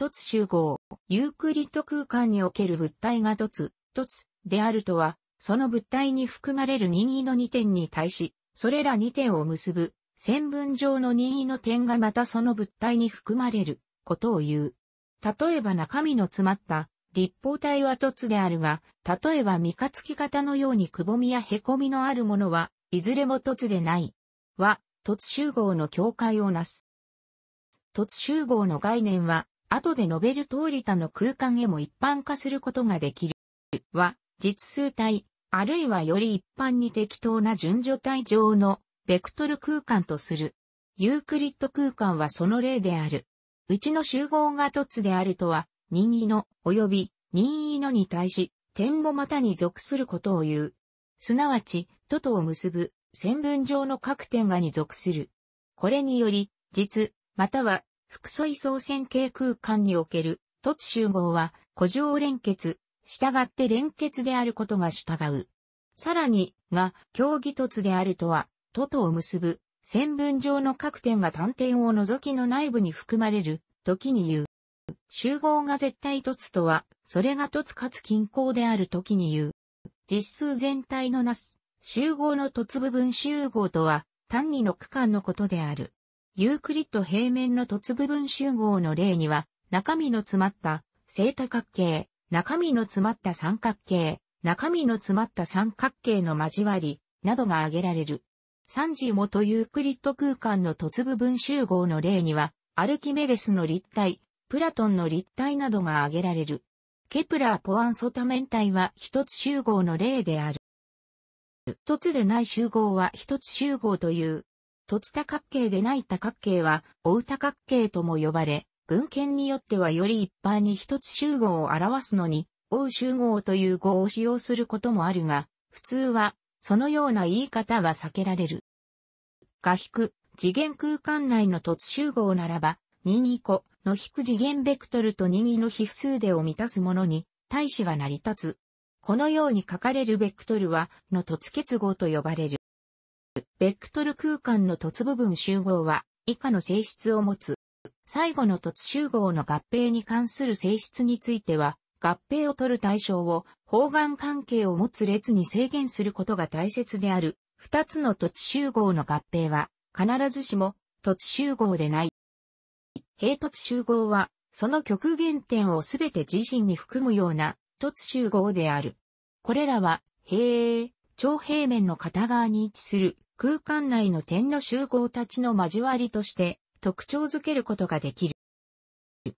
凸集合、ユークリッド空間における物体が凸、凸であるとは、その物体に含まれる任意の2点に対し、それら2点を結ぶ、線分上の任意の点がまたその物体に含まれる、ことを言う。例えば中身の詰まった立方体は凸であるが、例えば三日月型のようにくぼみや凹みのあるものは、いずれも凸でない。は、凸集合の境界をなす。凸集合の概念は、後で述べる通り他の空間へも一般化することができる。は、実数体、あるいはより一般に適当な順序体上のベクトル空間とする。ユークリッド空間はその例である。うちの集合が凸であるとは、任意の及び任意のに対し、点もまたに属することを言う。すなわち、ととを結ぶ、線分上の各点がに属する。これにより、実、または複素位相線形空間における凸集合は、古上連結、従って連結であることが従う。さらに、が、競技凸であるとは、とを結ぶ、線分上の各点が単点を除きの内部に含まれる、時に言う。集合が絶対凸とは、それが凸かつ均衡である時に言う。実数全体のなす、集合の凸部分集合とは、単にの区間のことである。ユークリッド平面の凸部分集合の例には、中身の詰まった正多角形、中身の詰まった三角形、中身の詰まった三角形の交わり、などが挙げられる。三次元ユークリッド空間の凸部分集合の例には、アルキメデスの立体、プラトンの立体などが挙げられる。ケプラー・ポアンソタ。面体は一つ集合の例である。一つでない集合は一つ集合という凸多角形でない多角形は、大多角形とも呼ばれ、文献によってはより一般に一つ集合を表すのに、大集合という語を使用することもあるが、普通は、そのような言い方は避けられる。画く、次元空間内の凸集合ならば、任意個の引く次元ベクトルと任意の比数でを満たすものに、対子が成り立つ。このように書かれるベクトルは、の凸結合と呼ばれる。ベクトル空間の凸部分集合は以下の性質を持つ。最後の凸集合の合併に関する性質については、合併を取る対象を方眼関係を持つ列に制限することが大切である。二つの凸集合の合併は、必ずしも凸集合でない。平凸集合は、その極限点をすべて自身に含むような凸集合である。これらは、平、長平面の片側に位置する空間内の点の集合たちの交わりとして特徴づけることができる。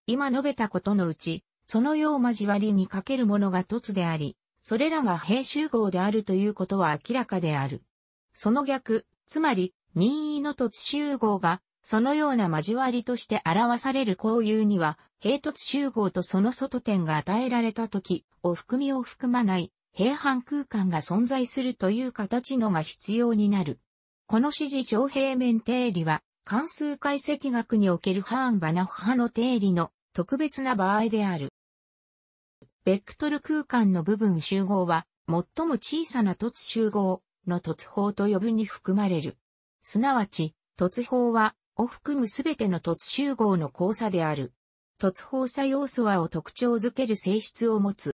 今述べたことのうち、そのよう交わりにかけるものが凸であり、それらが平集合であるということは明らかである。その逆、つまり、任意の凸集合が、そのような交わりとして表される交友には、平凸集合とその外点が与えられた時、を含みを含まない、平半空間が存在するという形のが必要になる。この指示長平面定理は、関数解析学におけるハーンバナフ派の定理の特別な場合である。ベクトル空間の部分集合は、最も小さな突集合の突法と呼ぶに含まれる。すなわち、突法は、を含むすべての突集合の交差である。突法作要素はを特徴づける性質を持つ。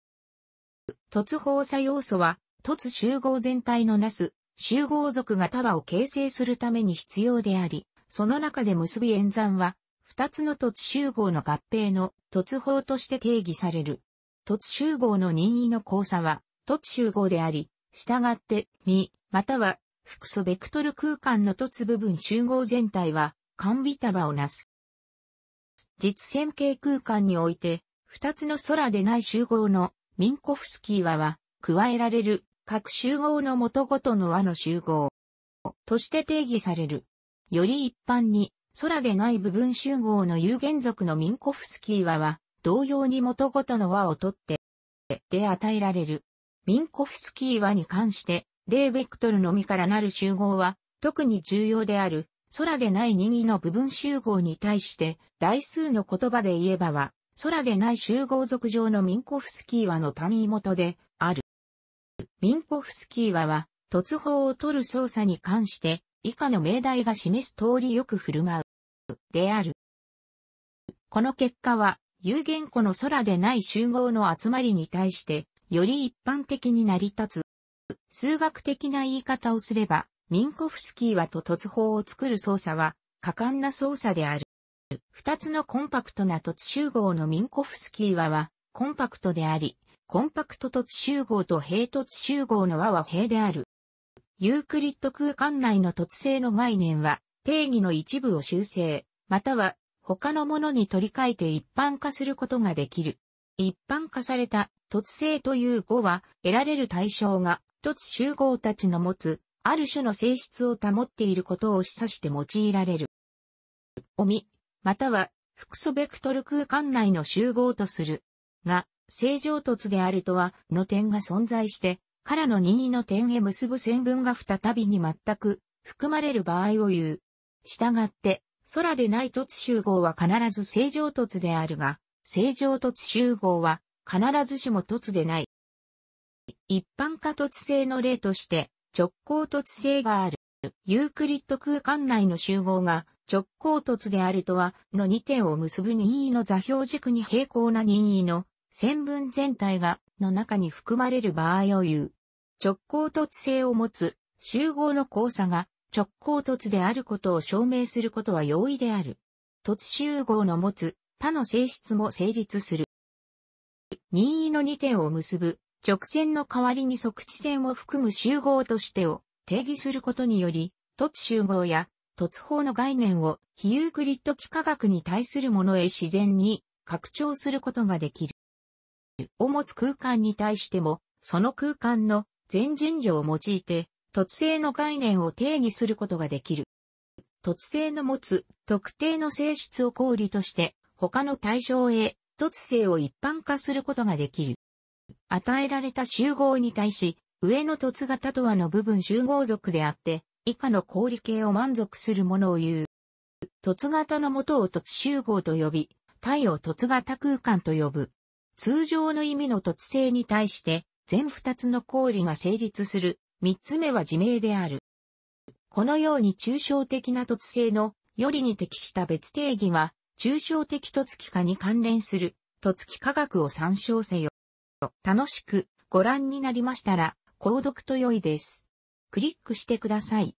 突法作要素は、突集合全体のなす集合族が束を形成するために必要であり、その中で結び演算は、二つの凸集合の合併の凸法として定義される。凸集合の任意の交差は、凸集合であり、従って、身、または、複素ベクトル空間の凸部分集合全体は、完備束をなす。実線形空間において、二つの空でない集合のミンコフスキーはは、加えられる各集合の元ごとの和の集合として定義される。より一般に、空でない部分集合の有限族のミンコフスキー和は、同様に元ごとの和をとって、で与えられる。ミンコフスキー和に関して、例ベクトルのみからなる集合は、特に重要である、空でない任意の部分集合に対して、大数の言葉で言えばは、空でない集合族上のミンコフスキー和の単位元で、ミンポフスキーはは、突砲を取る操作に関して、以下の命題が示す通りよく振る舞う。である。この結果は、有限個の空でない集合の集まりに対して、より一般的に成り立つ。数学的な言い方をすれば、ミンコフスキーはと突砲を作る操作は、果敢な操作である。二つのコンパクトな突集合のミンコフスキーはは、コンパクトであり、コンパクト凸集合と平凸集合の和は平である。ユークリッド空間内の凸性の概念は、定義の一部を修正、または他のものに取り替えて一般化することができる。一般化された凸性という語は、得られる対象が凸集合たちの持つ、ある種の性質を保っていることを示唆して用いられる。おみ、または、複素ベクトル空間内の集合とする。が、正常突であるとは、の点が存在して、からの任意の点へ結ぶ線分が再びに全く含まれる場合を言う。従って、空でない凸集合は必ず正常凸であるが、正常凸集合は必ずしも凸でない。一般化凸性の例として直行凸性がある。ユークリッド空間内の集合が直行凸であるとは、の2点を結ぶ任意の座標軸に平行な任意の線分全体が、の中に含まれる場合を言う。直行突性を持つ、集合の交差が、直行突であることを証明することは容易である。突集合の持つ、他の性質も成立する。任意の2点を結ぶ、直線の代わりに即地線を含む集合としてを定義することにより、突集合や突法の概念を非ユークリッド幾何学に対するものへ自然に拡張することができる。を持つ空間に対しても、その空間の全順序を用いて、突性の概念を定義することができる。突性の持つ特定の性質を考慮として、他の対象へ突性を一般化することができる。与えられた集合に対し、上の突型とはの部分集合属であって、以下の氷系を満足するものを言う。突型の元を突集合と呼び、体を突型空間と呼ぶ。通常の意味の突性に対して、全二つの行為が成立する、三つ目は自明である。このように抽象的な突性の、よりに適した別定義は、抽象的突起化に関連する、突起科学を参照せよ。楽しくご覧になりましたら、購読と良いです。クリックしてください。